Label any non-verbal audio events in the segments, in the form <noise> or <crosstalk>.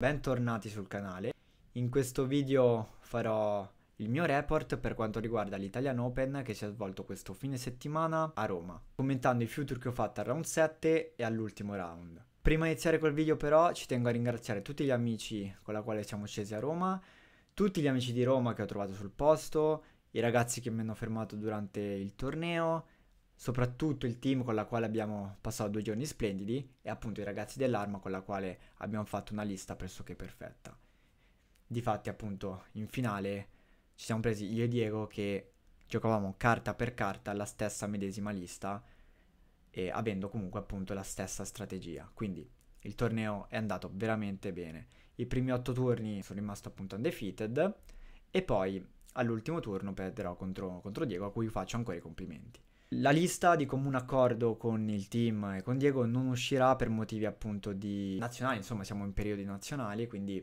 Bentornati sul canale, in questo video farò il mio report per quanto riguarda l'Italian Open che si è svolto questo fine settimana a Roma, commentando i future che ho fatto al round 7 e all'ultimo round. Prima di iniziare col video però ci tengo a ringraziare tutti gli amici con la quale siamo scesi a Roma, tutti gli amici di Roma che ho trovato sul posto, i ragazzi che mi hanno fermato durante il torneo, soprattutto il team con la quale abbiamo passato due giorni splendidi e appunto i ragazzi dell'arma con la quale abbiamo fatto una lista pressoché perfetta. Difatti appunto in finale ci siamo presi io e Diego che giocavamo carta per carta la stessa medesima lista e avendo comunque appunto la stessa strategia. Quindi il torneo è andato veramente bene. I primi otto turni sono rimasto appunto undefeated e poi all'ultimo turno perderò contro, contro Diego a cui faccio ancora i complimenti. La lista di comune accordo con il team e con Diego non uscirà per motivi appunto di nazionali, insomma siamo in periodi nazionali, quindi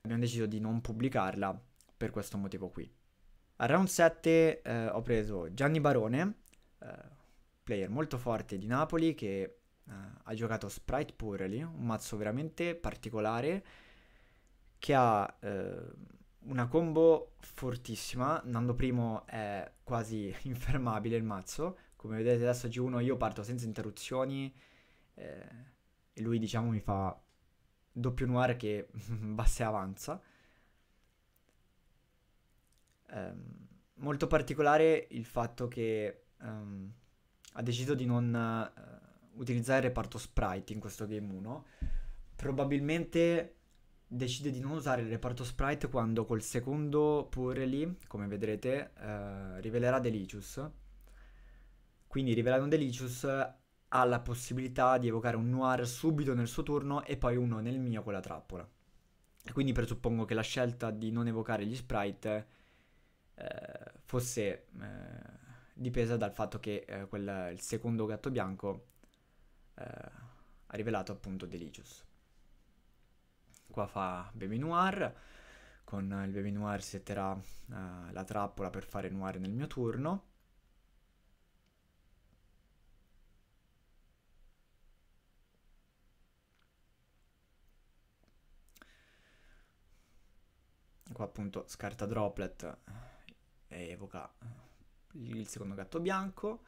abbiamo deciso di non pubblicarla per questo motivo qui. Al round 7 eh, ho preso Gianni Barone, eh, player molto forte di Napoli che eh, ha giocato Sprite Purely, un mazzo veramente particolare che ha eh, una combo fortissima. Nando primo è quasi <laughs> infermabile il mazzo. Come vedete adesso G1 io parto senza interruzioni. Eh, e lui diciamo mi fa doppio noir che basse <laughs> avanza. Eh, molto particolare il fatto che ehm, ha deciso di non eh, utilizzare il reparto sprite in questo game 1. Probabilmente decide di non usare il reparto sprite quando col secondo Purely, come vedrete, eh, rivelerà Delicious. Quindi rivelando Delicious ha la possibilità di evocare un Noir subito nel suo turno e poi uno nel mio con la trappola. Quindi presuppongo che la scelta di non evocare gli sprite eh, fosse eh, dipesa dal fatto che eh, quel, il secondo gatto bianco eh, ha rivelato appunto Delicious qua fa Baby Noir, con il Baby Noir si setterà uh, la trappola per fare Noir nel mio turno. Qua appunto scarta Droplet eh, e evoca il secondo gatto bianco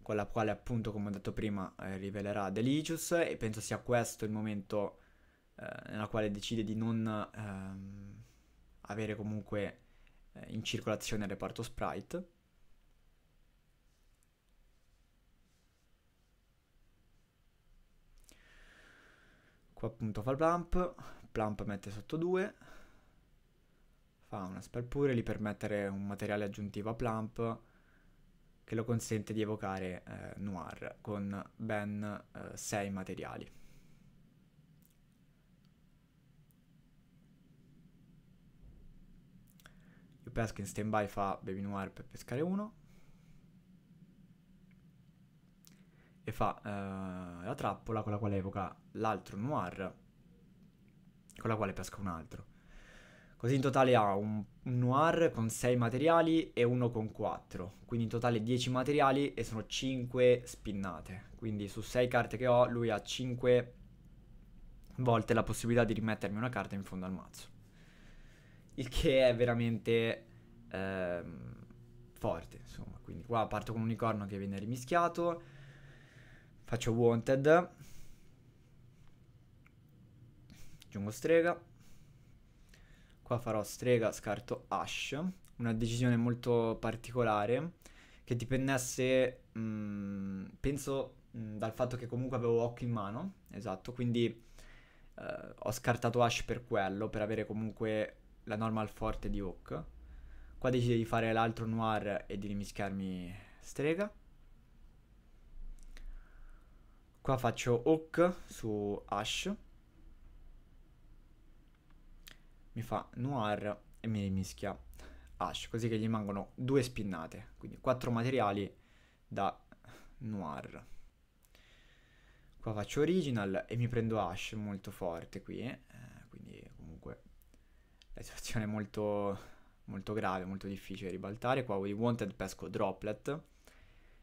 con la quale appunto come ho detto prima eh, rivelerà Delicious e penso sia questo il momento eh, nella quale decide di non ehm, avere comunque eh, in circolazione il reparto sprite. Qua appunto fa il plump, plump mette sotto 2, fa una spell pure lì per mettere un materiale aggiuntivo a plump che lo consente di evocare eh, Noir con ben 6 eh, materiali. pesca in stand by fa Baby Noir per pescare uno e fa eh, la trappola con la quale evoca l'altro Noir con la quale pesca un altro così in totale ha un, un Noir con 6 materiali e uno con 4 quindi in totale 10 materiali e sono 5 spinnate quindi su 6 carte che ho lui ha 5 volte la possibilità di rimettermi una carta in fondo al mazzo il che è veramente ehm, forte, insomma. Quindi qua parto con un unicorno che viene rimischiato, faccio wanted, aggiungo strega, qua farò strega, scarto ash, una decisione molto particolare che dipendesse, mh, mm, penso, mh, mm, dal fatto che comunque avevo occhio in mano, esatto, quindi... Uh, ho scartato Ash per quello, per avere comunque la normal forte di Hawk. Qua decide di fare l'altro noir e di rimischiarmi strega. Qua faccio Hawk su Ash. Mi fa noir e mi rimischia Ash, così che gli rimangono due spinnate, quindi quattro materiali da noir. Qua faccio original e mi prendo Ash molto forte qui, eh, quindi è situazione molto, molto grave, molto difficile ribaltare. Qua di Wanted pesco Droplet,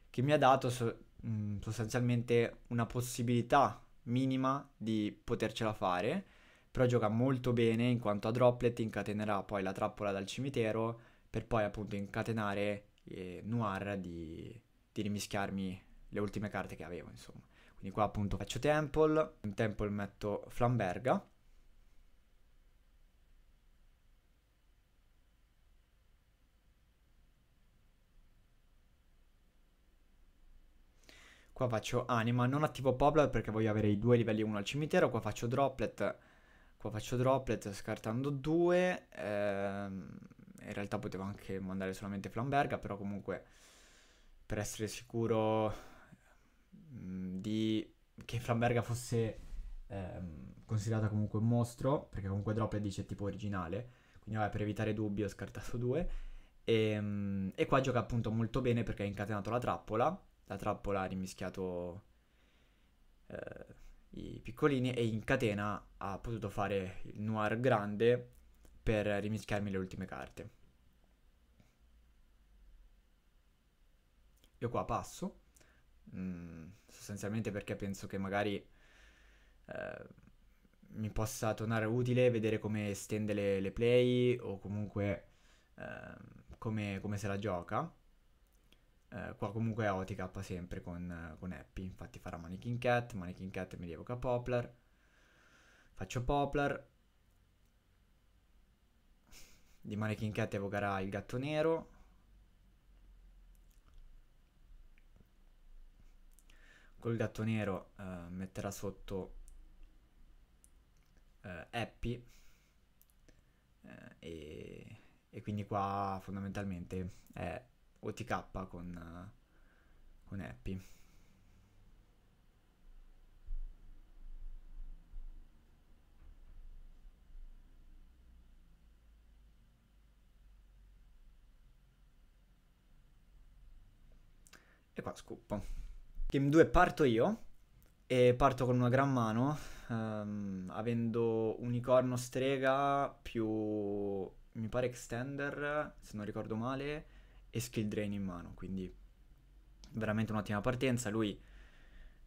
che mi ha dato so- mh, mm, sostanzialmente una possibilità minima di potercela fare, però gioca molto bene in quanto a Droplet incatenerà poi la trappola dal cimitero per poi appunto incatenare eh, Noir di, di rimischiarmi le ultime carte che avevo, insomma. Quindi qua appunto faccio Temple, in Temple metto Flamberga, Qua faccio anima, non attivo poplar perché voglio avere i due livelli 1 al cimitero. Qua faccio droplet, qua faccio droplet scartando due. Ehm, in realtà potevo anche mandare solamente Flamberga, però comunque per essere sicuro mm, di, che Flamberga fosse ehm, considerata comunque un mostro, perché comunque droplet dice tipo originale, quindi vabbè per evitare dubbi ho scartato due. E, ehm, e qua gioca appunto molto bene perché ha incatenato la trappola la trappola ha rimischiato eh, i piccolini e in catena ha potuto fare il noir grande per rimischiarmi le ultime carte. Io qua passo, mm, sostanzialmente perché penso che magari... Eh, mi possa tornare utile vedere come estende le, le play o comunque eh, come, come, se la gioca eh, qua comunque è OTK sempre con, con Happy, infatti farà Mannequin Cat, Mannequin Cat mi rievoca Poplar, faccio Poplar, di Mannequin Cat evocherà il gatto nero, col gatto nero eh, metterà sotto eh, Happy eh, e, e quindi qua fondamentalmente è OTK con, con Happy. E qua scoppo. Game 2 parto io. E parto con una gran mano. Um, avendo unicorno strega più. Mi pare extender. Se non ricordo male e skill drain in mano, quindi veramente un'ottima partenza. Lui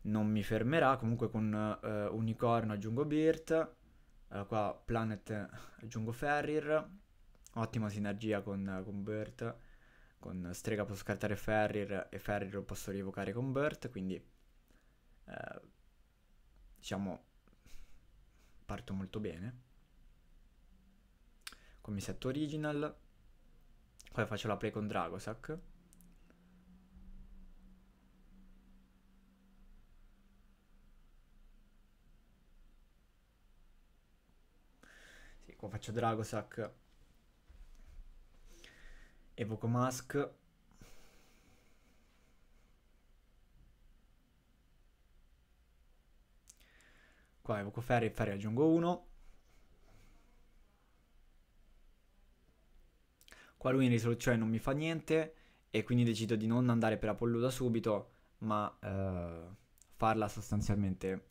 non mi fermerà, comunque con eh, Unicorno aggiungo Birt, eh, qua Planet aggiungo Ferrir, ottima sinergia con, con Birt, con Strega posso scartare Ferrir e Ferrir lo posso rievocare con Birt, quindi eh, diciamo parto molto bene. Con mi setto original poi faccio la play con Dragosac. Sì, qua faccio Dragosac. Evoco Mask. Qua evoco Ferry, Ferry aggiungo 1. qualunque in risoluzione non mi fa niente e quindi decido di non andare per la polluta subito, ma eh, farla sostanzialmente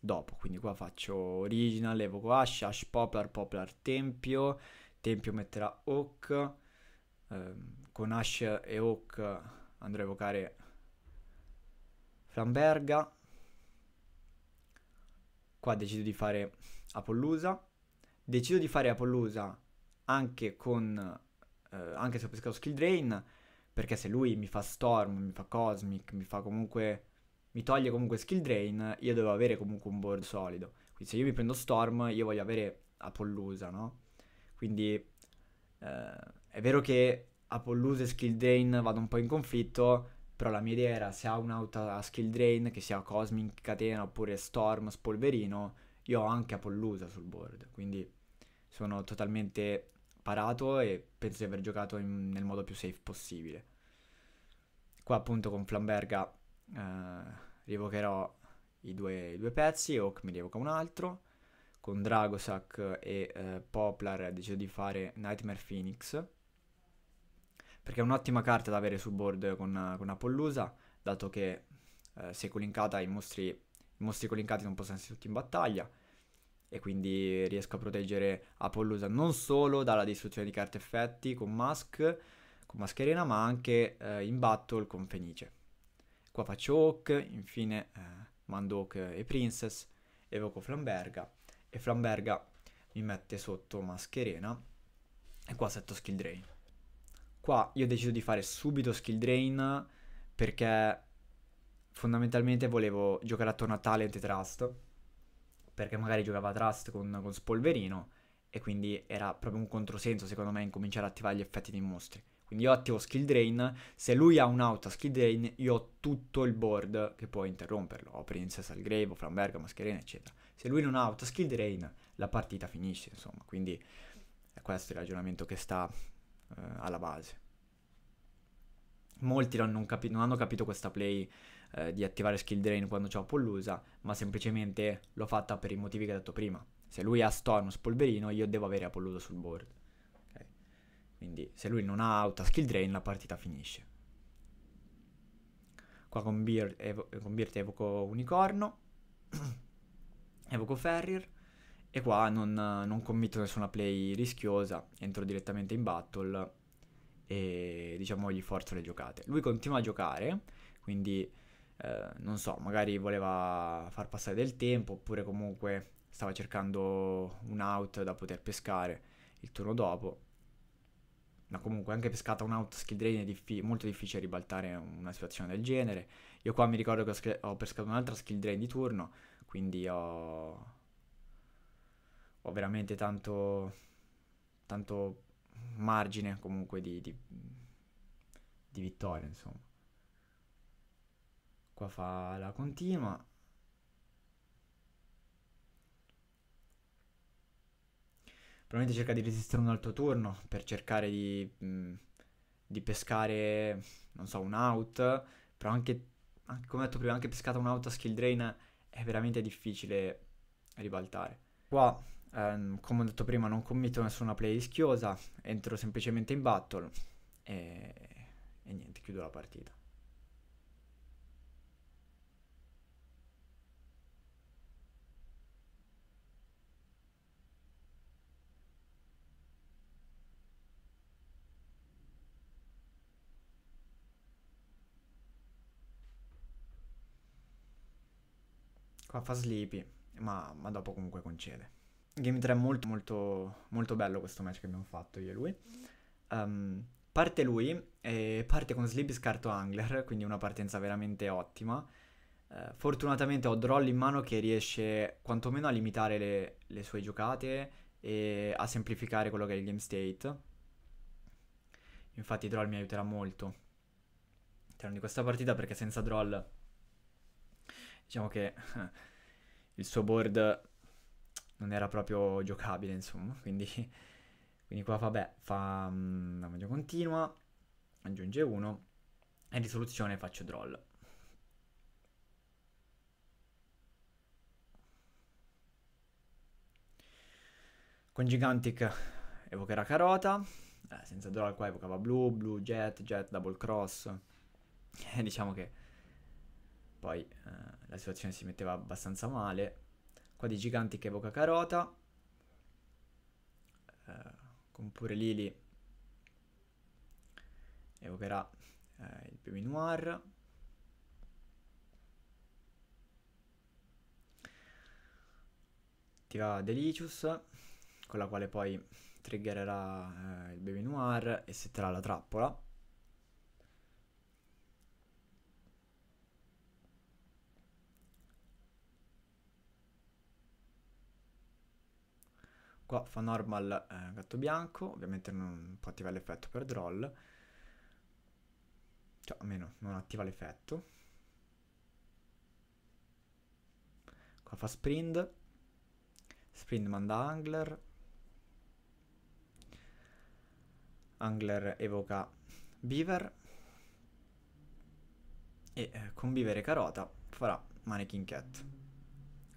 dopo. Quindi qua faccio original, evoco Ash, Ash Poplar, Poplar Tempio, Tempio metterà Oak, eh, con Ash e Oak andrò a evocare Flamberga. Qua decido di fare Apollusa. Decido di fare Apollusa anche con eh, anche se ho pescato Skill Drain, perché se lui mi fa Storm, mi fa Cosmic, mi fa comunque... mi toglie comunque Skill Drain, io devo avere comunque un board solido. Quindi se io mi prendo Storm, io voglio avere Apollusa, no? Quindi eh, è vero che Apollusa e Skill Drain vado un po' in conflitto, però la mia idea era se ha un'auto a Skill Drain, che sia Cosmic Catena oppure Storm Spolverino, io ho anche Apollusa sul board, quindi sono totalmente parato e penso di aver giocato in, nel modo più safe possibile. Qua appunto con Flamberga eh, rievocherò i due, i due pezzi, Oak mi rievoca un altro, con Dragosac e eh, Poplar decido di fare Nightmare Phoenix, perché è un'ottima carta da avere su board con, con Apollusa, dato che eh, se colincata i mostri, i mostri colincati non possono essere tutti in battaglia, e quindi riesco a proteggere Appollusa non solo dalla distruzione di carte effetti con Mask, con Mascherina, ma anche eh, in battle con Fenice. Qua faccio Hawk, infine eh, mando Hawk e Princess, evoco Flamberga e Flamberga mi mette sotto Mascherina e qua setto Skill Drain. Qua io decido di fare subito Skill Drain perché fondamentalmente volevo giocare attorno a Talent e Trust perché magari giocava Trust con, con Spolverino e quindi era proprio un controsenso secondo me incominciare cominciare a attivare gli effetti dei mostri. Quindi io attivo Skill Drain, se lui ha un'auto a Skill Drain io ho tutto il board che può interromperlo, ho Princess al Grave, ho Framberga, Mascherina eccetera. Se lui non ha auto a Skill Drain la partita finisce insomma, quindi è questo il ragionamento che sta eh, alla base. Molti non, capi- non hanno capito questa play eh, di attivare skill drain quando c'è un pollusa, ma semplicemente l'ho fatta per i motivi che ho detto prima. Se lui ha Stormus polverino, io devo avere pollusa sul board. Okay. Quindi se lui non ha auto skill drain, la partita finisce. Qua con Beard, evo- con Beard evoco Unicorno, <clears throat> evoco Ferrier. e qua non, non committo nessuna play rischiosa, entro direttamente in battle e diciamo gli forzo le giocate. Lui continua a giocare, quindi eh, non so, magari voleva far passare del tempo oppure comunque stava cercando un out da poter pescare il turno dopo. Ma comunque anche pescata un out skill drain è diffi- molto difficile ribaltare una situazione del genere. Io qua mi ricordo che ho, sk- ho pescato un'altra skill drain di turno, quindi ho... ho veramente tanto, tanto margine comunque di, di, di vittoria, insomma qua fa la continua probabilmente cerca di resistere un altro turno per cercare di, mm, di pescare, non so, un out, però anche, anche, come ho detto prima, anche pescata un out a skill drain è veramente difficile ribaltare. Qua, ehm, come ho detto prima, non commetto nessuna play rischiosa, entro semplicemente in battle e, e niente, chiudo la partita. fa, fa sleepy, ma, ma dopo comunque concede. Game 3 è molto molto molto bello questo match che abbiamo fatto io e lui. Um, parte lui e parte con Sleepy scarto Angler, quindi una partenza veramente ottima. Uh, fortunatamente ho Droll in mano che riesce quantomeno a limitare le, le, sue giocate e a semplificare quello che è il game state. Infatti Droll mi aiuterà molto all'interno cioè, di questa partita perché senza Droll diciamo che <laughs> il suo board non era proprio giocabile, insomma, quindi, quindi qua vabbè, fa um, la magia continua, aggiunge 1 e risoluzione faccio draw. Con Gigantic evocherà Carota, eh, senza draw qua evocava blu, blu, jet, jet, double cross, eh, <laughs> diciamo che poi eh, la situazione si metteva abbastanza male. Qua di Giganti che evoca Carota. Eh, con pure Lili evocherà eh, il Pemi Noir. Attiva Delicious, con la quale poi triggererà eh, il Baby Noir e setterà la trappola. Qua fa normal eh, gatto bianco, ovviamente non può attivare l'effetto per droll. Cioè, almeno non attiva l'effetto. Qua fa sprint. Sprint manda angler. Angler evoca beaver. E eh, con beaver carota farà mannequin cat.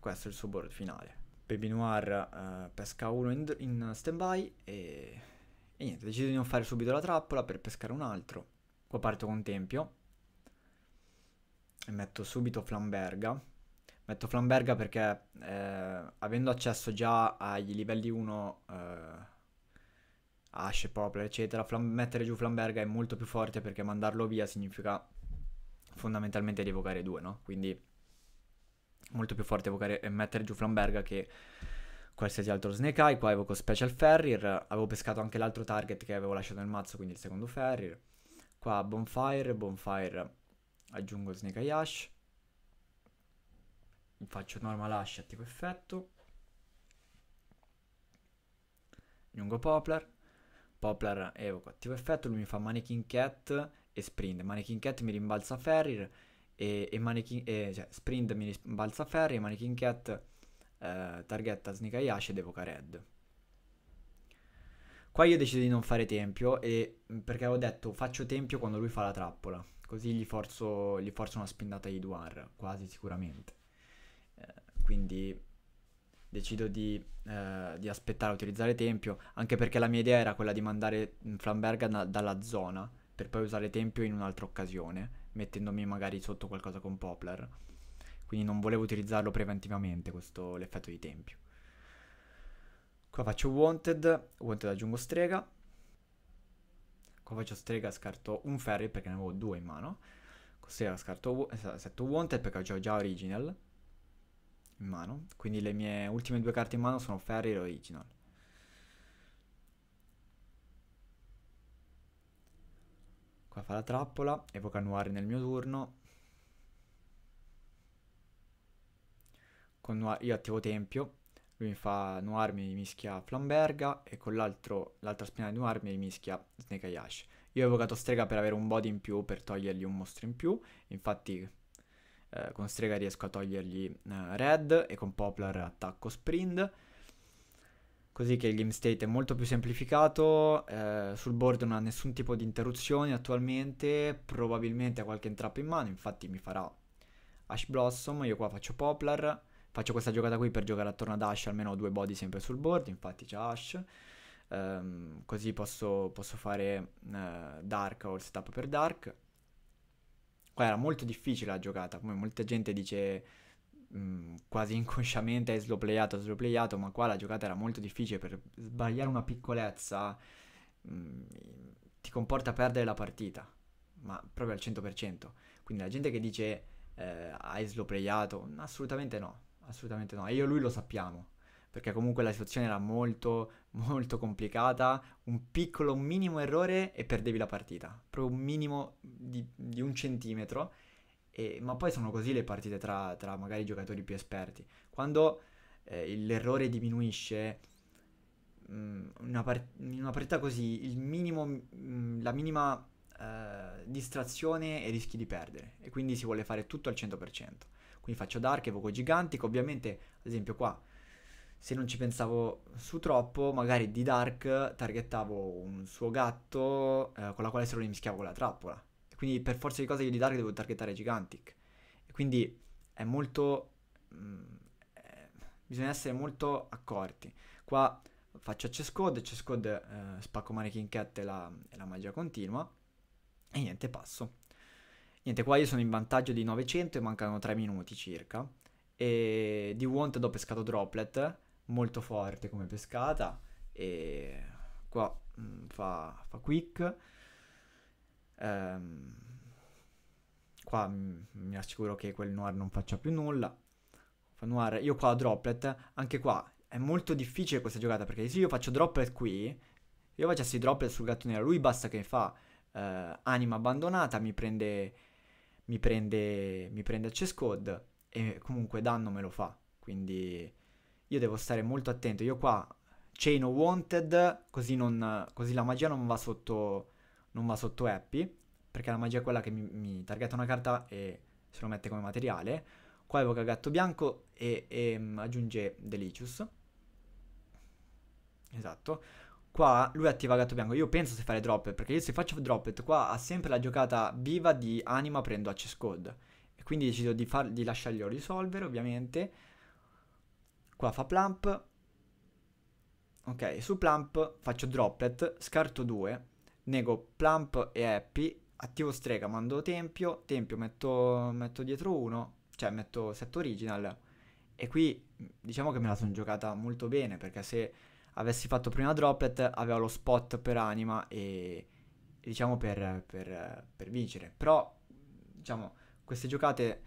Questo è il suo board finale. Baby Noir uh, pesca uno in, in stand e, e niente, decido di non fare subito la trappola per pescare un altro. Qua parto con Tempio e metto subito Flamberga. Metto Flamberga perché eh, avendo accesso già ai livelli 1, eh, Ashe, Poplar, eccetera, mettere giù Flamberga è molto più forte perché mandarlo via significa fondamentalmente rievocare 2, no? Quindi molto più forte evocare, e eh, mettere giù Flamberga che qualsiasi altro Snake Eye. Qua evoco Special Ferrir. Avevo pescato anche l'altro target che avevo lasciato nel mazzo, quindi il secondo Ferrir. Qua Bonfire, Bonfire. Aggiungo Snake Eye Ash. Faccio normal Ash, attivo effetto. Aggiungo Poplar. Poplar evoco attivo effetto, lui mi fa Mannequin Cat e Sprint. Mannequin Cat mi rimbalza Ferrir e, e, Mannequin, e cioè, Sprint mi balza Ferry, Mannequin Cat eh, targetta Sneak ed evoca Red. Qua io decido di non fare tempio e, mm, perché avevo detto faccio tempio quando lui fa la trappola, così gli forzo, gli forzo una spindata di Duar, quasi sicuramente. Eh, quindi decido di, eh, di, aspettare a utilizzare Tempio, anche perché la mia idea era quella di mandare Flamberga da, dalla zona per poi usare Tempio in un'altra occasione mettendomi magari sotto qualcosa con Poplar. Quindi non volevo utilizzarlo preventivamente, questo l'effetto di tempio. Qua faccio Wanted, Wanted aggiungo Strega. Qua faccio Strega, scarto un Ferry perché ne avevo due in mano. Con Strega scarto eh, setto Wanted perché ho già Original in mano. Quindi le mie ultime due carte in mano sono Ferry e Original. Qua fa la trappola, evoca Noir nel mio turno. Con Noir io attivo Tempio, lui mi fa Noir mi mischia Flamberga e con l'altra spina di Noir mi mischia Snake Ayash. Io ho evocato Strega per avere un body in più, per togliergli un mostro in più, infatti eh, con Strega riesco a togliergli eh, Red e con Poplar attacco Sprint così che il game state è molto più semplificato, eh, sul board non ha nessun tipo di interruzioni attualmente, probabilmente ha qualche intrappo in mano, infatti mi farà Ash Blossom, io qua faccio Poplar, faccio questa giocata qui per giocare attorno ad Ash, almeno ho due body sempre sul board, infatti c'è Ash, ehm, così posso, posso fare eh, Dark o il setup per Dark. Qua era molto difficile la giocata, come molta gente dice Mm, quasi inconsciamente hai slowplayato, slowplayato, ma qua la giocata era molto difficile per sbagliare una piccolezza mh, mm, ti comporta perdere la partita, ma proprio al 100%. Quindi la gente che dice eh, hai slowplayato, assolutamente no, assolutamente no. E io e lui lo sappiamo, perché comunque la situazione era molto, molto complicata. Un piccolo, un minimo errore e perdevi la partita, proprio un minimo di, di un centimetro e, ma poi sono così le partite tra, tra magari giocatori più esperti. Quando eh, l'errore diminuisce, mh, mm, una part- in una partita così minimo, mh, mm, la minima eh, distrazione e rischi di perdere. E quindi si vuole fare tutto al 100%. Quindi faccio dark, evoco gigantico. Ovviamente, ad esempio qua, se non ci pensavo su troppo, magari di dark targettavo un suo gatto eh, con la quale se lo mischiavo con la trappola quindi per forza di cose io di Dark devo targetare Gigantic. E quindi è molto... Mh, mm, eh, bisogna essere molto accorti. Qua faccio C-Scode, C-Scode eh, spacco Mannequin Cat e la, e la magia continua. E niente, passo. Niente, qua io sono in vantaggio di 900 e mancano 3 minuti circa. E di Want ho pescato Droplet, molto forte come pescata. E qua mh, mm, fa, fa Quick. Ehm, qua mi assicuro che quel noir non faccia più nulla. Fa noir, io qua ho droplet, anche qua è molto difficile questa giocata perché se io faccio droplet qui, io facessi droplet sul gatto nero, lui basta che fa eh, anima abbandonata, mi prende, mi prende, mi prende a Chescode e comunque danno me lo fa. Quindi io devo stare molto attento. Io qua chain wanted, così, non, così la magia non va sotto, non va sotto happy, perché la magia è quella che mi, mi targetta una carta e se lo mette come materiale. Qua evoca gatto bianco e, e ehm, aggiunge Delicious. Esatto. Qua lui attiva gatto bianco. Io penso se fare drop perché io se faccio drop qua ha sempre la giocata viva di anima prendo access code. E quindi decido di, far, di lasciarglielo risolvere, ovviamente. Qua fa plump. Ok, su plump faccio droplet, scarto 2, nego plump e happy, attivo strega, mando tempio, tempio metto, metto dietro uno, cioè metto set original e qui diciamo che me la sono giocata molto bene perché se avessi fatto prima droplet avevo lo spot per anima e diciamo per, per, per vincere, però diciamo queste giocate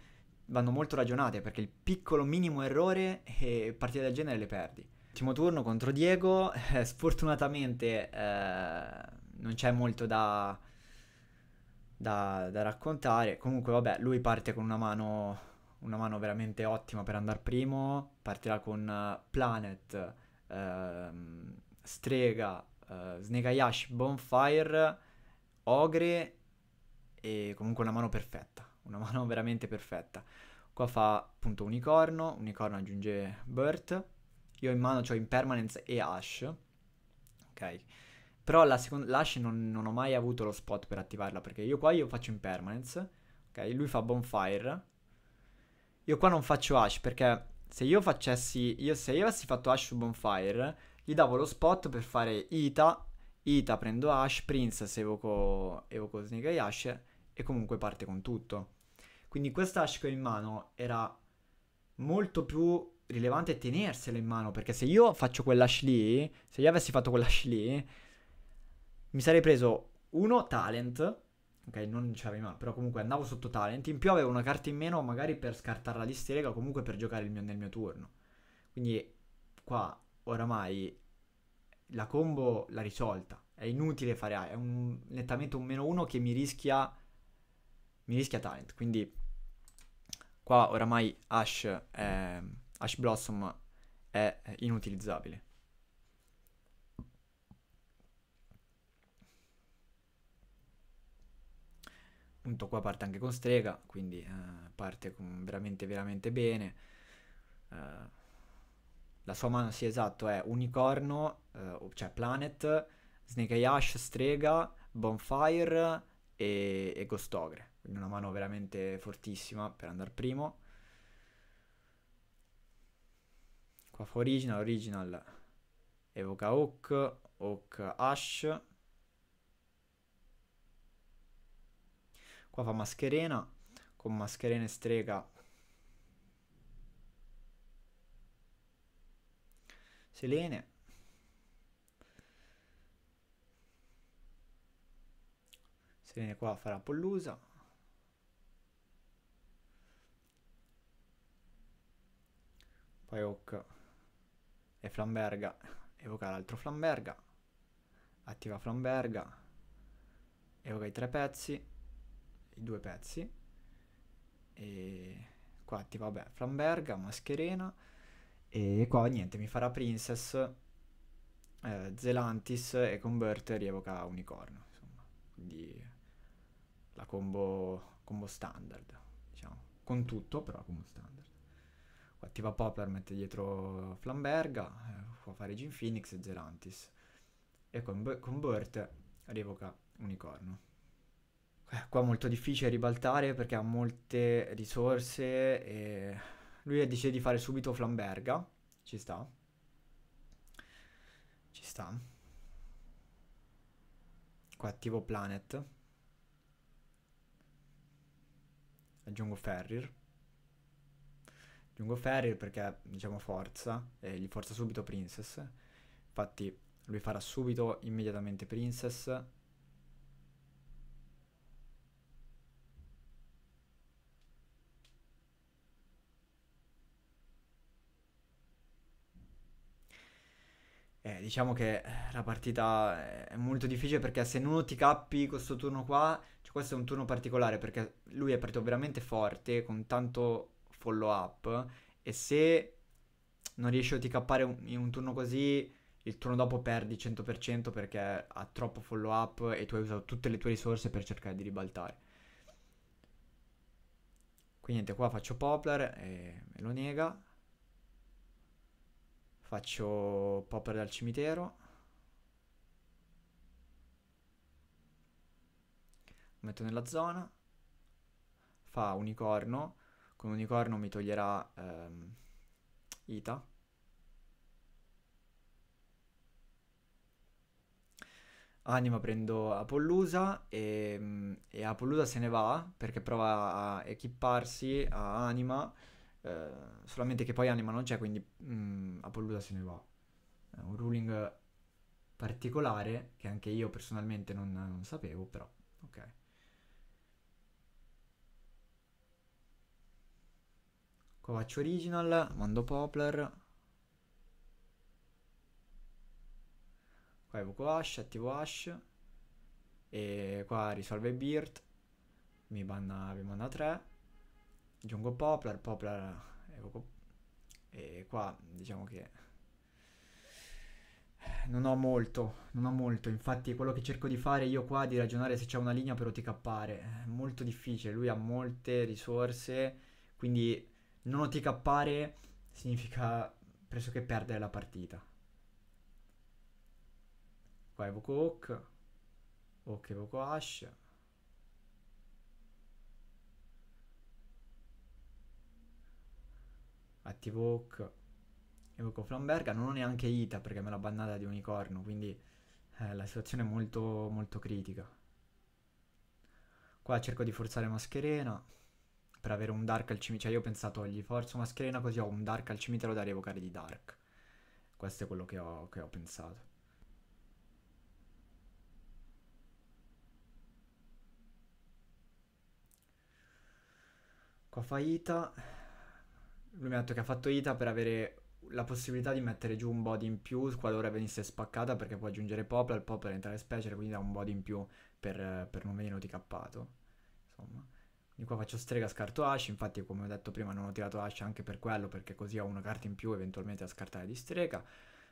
vanno molto ragionate perché il piccolo minimo errore e partite del genere le perdi. Ultimo turno contro Diego, <laughs> sfortunatamente eh, non c'è molto da, da, da, raccontare. Comunque, vabbè, lui parte con una mano, una mano veramente ottima per andare primo. Partirà con eh, Planet, ehm, Strega, eh, Snegayashi, Bonfire, Ogre e comunque una mano perfetta. Una <laughs> mano veramente perfetta. Qua fa appunto Unicorno, Unicorno aggiunge Burt. Io in mano ho Impermanence e Ash. Ok. Però la seconda Lash non, non, ho mai avuto lo spot per attivarla perché io qua io faccio impermanence, ok? Lui fa bonfire. Io qua non faccio Ash perché se io facessi io se io avessi fatto Ash su bonfire, gli davo lo spot per fare Ita, Ita prendo Ash, Princess evoco evoco Snake e Ash e comunque parte con tutto. Quindi questa Ash che ho in mano era molto più rilevante tenersela in mano perché se io faccio quell'Ash lì, se io avessi fatto quell'Ash lì mi sarei preso uno talent, ok, non ce l'avevo mai, però comunque andavo sotto talent, in più avevo una carta in meno magari per scartarla di strega o comunque per giocare mio, nel mio turno. Quindi qua oramai la combo l'ha risolta, è inutile fare è un, nettamente un meno uno che mi rischia, mi rischia talent, quindi qua oramai Ash, eh, Ash Blossom è inutilizzabile. appunto qua parte anche con strega, quindi eh, parte con veramente veramente bene. Eh, la sua mano, sì esatto, è unicorno, eh, cioè planet, snake ash, strega, bonfire e, e ogre Quindi una mano veramente fortissima per andare primo. Qua fa original, original evoca Hawk, Hawk Ash, Qua fa mascherena. Con mascherena e strega. Selene. Selene qua farà pollusa. Poi Hawk e Flamberga. Evoca l'altro Flamberga. Attiva Flamberga. Evoca i tre pezzi i due pezzi e qua attiva vabbè, Flamberga, Mascherena e qua niente mi farà Princess, eh, Zelantis e Converter rievoca Unicorno insomma quindi la combo, combo standard diciamo con tutto però combo standard qua attiva Popper mette dietro Flamberga eh, può fare Gin Phoenix e Zelantis e con Convert rievoca Unicorno eh, qua è molto difficile ribaltare perché ha molte risorse e lui decide di fare subito Flamberga, ci sta. Ci sta. Qua attivo Planet. Aggiungo Ferrir. Aggiungo Ferrir perché diciamo forza e gli forza subito Princess. Infatti lui farà subito immediatamente Princess Eh, diciamo che la partita è molto difficile perché se non ti cappi questo turno qua, cioè questo è un turno particolare perché lui è partito veramente forte con tanto follow up e se non riesci a ti cappare in un turno così, il turno dopo perdi 100% perché ha troppo follow up e tu hai usato tutte le tue risorse per cercare di ribaltare. Quindi niente, qua faccio Poplar e me lo nega. Faccio popper dal cimitero. Metto nella zona. Fa unicorno. Con unicorno mi toglierà ehm, Ita. Anima prendo Apollusa e, mm, e Apollusa se ne va perché prova a equipparsi a Anima eh, solamente che poi Anima non c'è, quindi mh, mm, Apolluta se ne va. È un ruling particolare che anche io personalmente non, non sapevo, però ok. Covaccio Original, mando Poplar. Qua evoco Ash, attivo Ash. E qua risolve Beard. Mi banna, mi banna 3 aggiungo Poplar, Poplar evoco e qua diciamo che non ho molto, non ho molto, infatti quello che cerco di fare io qua è di ragionare se c'è una linea per OTKare, è molto difficile, lui ha molte risorse, quindi non OTKare significa pressoché perdere la partita. Qua evoco Hook, Hook evoco Ash, Attivoc, evoco Flamberga, non ho neanche Ita perché me l'ha bannata di unicorno, quindi eh, la situazione è molto, molto critica. Qua cerco di forzare Mascherena per avere un Dark al cimitero. Cioè io ho pensato gli forzo Mascherena così ho un Dark al cimitero da rievocare di Dark. Questo è quello che ho, che ho pensato. Qua fa Ita lui mi ha detto che ha fatto Ita per avere la possibilità di mettere giù un body in più qualora venisse spaccata perché può aggiungere pop al pop per entrare special quindi dà un body in più per, per non venire noticappato insomma quindi qua faccio strega scarto Ash infatti come ho detto prima non ho tirato Ash anche per quello perché così ho una carta in più eventualmente da scartare di strega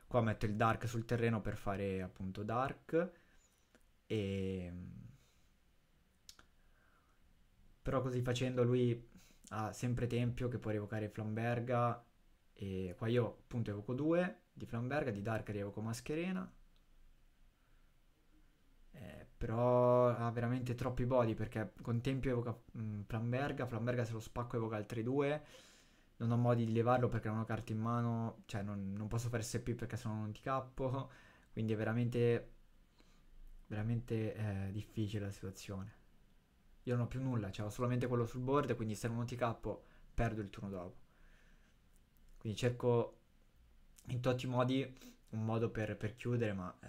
qua metto il dark sul terreno per fare appunto dark e ehm, però così facendo lui ha sempre Tempio che può rievocare Flamberga e qua io appunto evoco due di Flamberga, di Dark rievoco Mascherena eh, però ha veramente troppi body perché con Tempio evoca mh, mm, Flamberga, Flamberga se lo spacco evoca altri due non ho modi di levarlo perché non ho carte in mano, cioè non, non posso fare SP perché sono un handicappo, quindi è veramente, veramente eh, difficile la situazione. Io non ho più nulla, c'avevo solamente quello sul board, quindi se non ti capo perdo il turno dopo. Quindi cerco in tutti i modi un modo per, per chiudere, ma eh,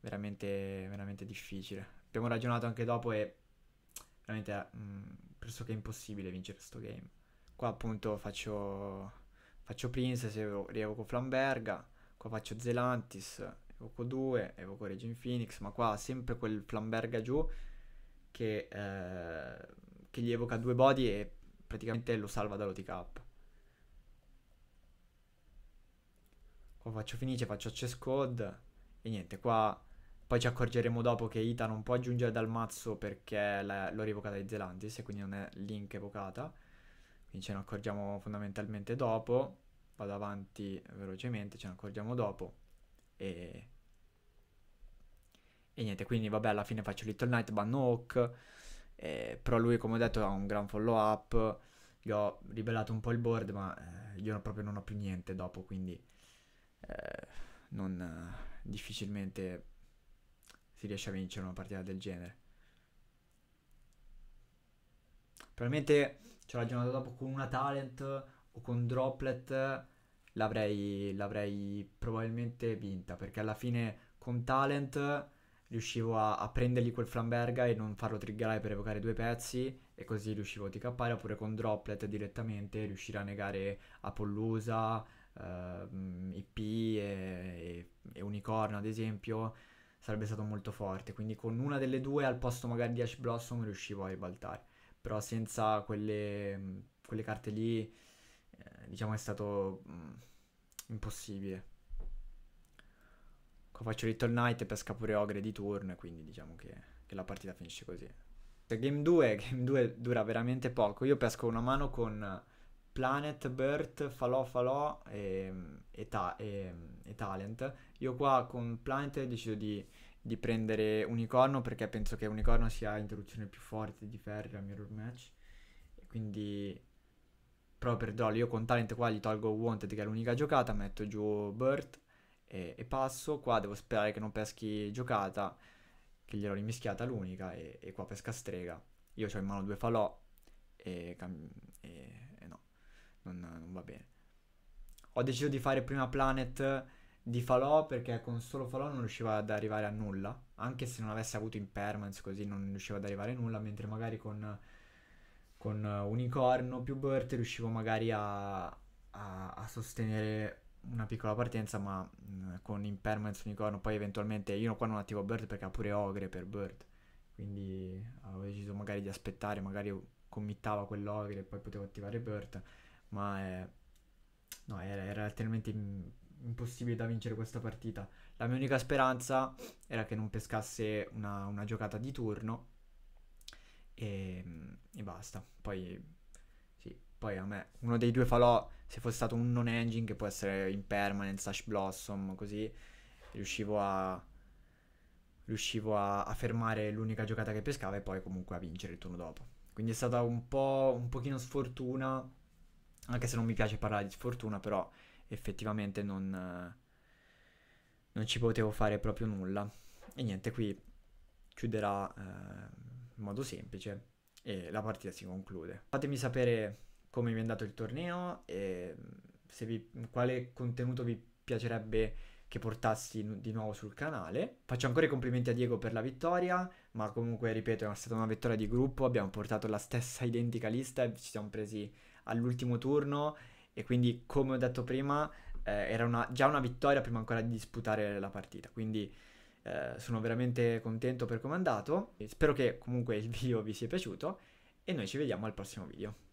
veramente, veramente difficile. Abbiamo ragionato anche dopo e veramente mm, è pressoché impossibile vincere questo game. Qua appunto faccio, faccio Prince, se rievoco Flamberga, qua faccio Zelantis, evoco 2, evoco Regin Phoenix, ma qua sempre quel Flamberga giù che, eh, che gli evoca due body e praticamente lo salva dall'OTK. Qua faccio finisce, faccio chess code e niente, qua poi ci accorgeremo dopo che Ita non può aggiungere dal mazzo perché l'ho rievocata di Zelantis e quindi non è link evocata. Quindi ce ne accorgiamo fondamentalmente dopo. Vado avanti velocemente, ce ne accorgiamo dopo. E e niente, quindi vabbè, alla fine faccio Little Night, Bannock. Eh, però lui, come ho detto, ha un gran follow up. Gli ho ribellato un po' il board, ma eh, io proprio non ho più niente dopo, quindi eh, non, eh, difficilmente si riesce a vincere una partita del genere. Probabilmente cioè, la giornata dopo con una talent o con droplet l'avrei, l'avrei probabilmente vinta, perché alla fine con talent riuscivo a, a, prendergli quel flamberga e non farlo triggerare per evocare due pezzi e così riuscivo a TK'are oppure con droplet direttamente riuscire a negare Apollusa, eh, IP e, e, Unicorno ad esempio sarebbe stato molto forte quindi con una delle due al posto magari di Ash Blossom riuscivo a ribaltare però senza quelle, quelle carte lì eh, diciamo è stato mh, impossibile Qua faccio Little Knight pesca pure Ogre di turno, quindi diciamo che, che la partita finisce così. Cioè, game 2, <laughs> game 2 dura veramente poco. Io pesco una mano con Planet, Burt, Falò, Falò e, e, ta, e, e, Talent. Io qua con Planet decido di, di, prendere Unicorno perché penso che Unicorno sia l'interruzione più forte di Ferri a Mirror Match. E quindi proprio per Droll io con Talent qua gli tolgo Wanted che è l'unica giocata, metto giù Burt e, e, passo, qua devo sperare che non peschi giocata, che gliel'ho rimischiata l'unica e, e, qua pesca strega. Io ho in mano due falò e, e no, non, non, va bene. Ho deciso di fare prima planet di falò perché con solo falò non riusciva ad arrivare a nulla, anche se non avesse avuto impermanence così non riusciva ad arrivare a nulla, mentre magari con, con unicorno più bird riuscivo magari a, a, a sostenere una piccola partenza, ma mh, mm, con Impermanence unicorno Poi eventualmente io qua non attivo Bird perché ha pure Ogre per Bird. Quindi avevo deciso magari di aspettare, magari committava quell'Ogre e poi potevo attivare Bird. Ma è, no, era, era letteralmente impossibile da vincere questa partita. La mia unica speranza era che non pescasse una, una giocata di turno. E, e basta. Poi poi a me, uno dei due falò, se fosse stato un non-engine, che può essere in Impermanent, Sash Blossom, così, riuscivo a... Riuscivo a, a fermare l'unica giocata che pescava e poi comunque a vincere il turno dopo. Quindi è stata un po' un pochino sfortuna, anche se non mi piace parlare di sfortuna, però effettivamente non, non ci potevo fare proprio nulla. E niente, qui chiuderà eh, in modo semplice e la partita si conclude. Fatemi sapere come vi è andato il torneo e vi, quale contenuto vi piacerebbe che portassi di nuovo sul canale. Faccio ancora i complimenti a Diego per la vittoria, ma comunque ripeto è stata una vittoria di gruppo, abbiamo portato la stessa identica lista, ci siamo presi all'ultimo turno e quindi come ho detto prima eh, era una, già una vittoria prima ancora di disputare la partita, quindi eh, sono veramente contento per come è andato, spero che comunque il <laughs> video vi sia piaciuto e noi ci vediamo al prossimo video.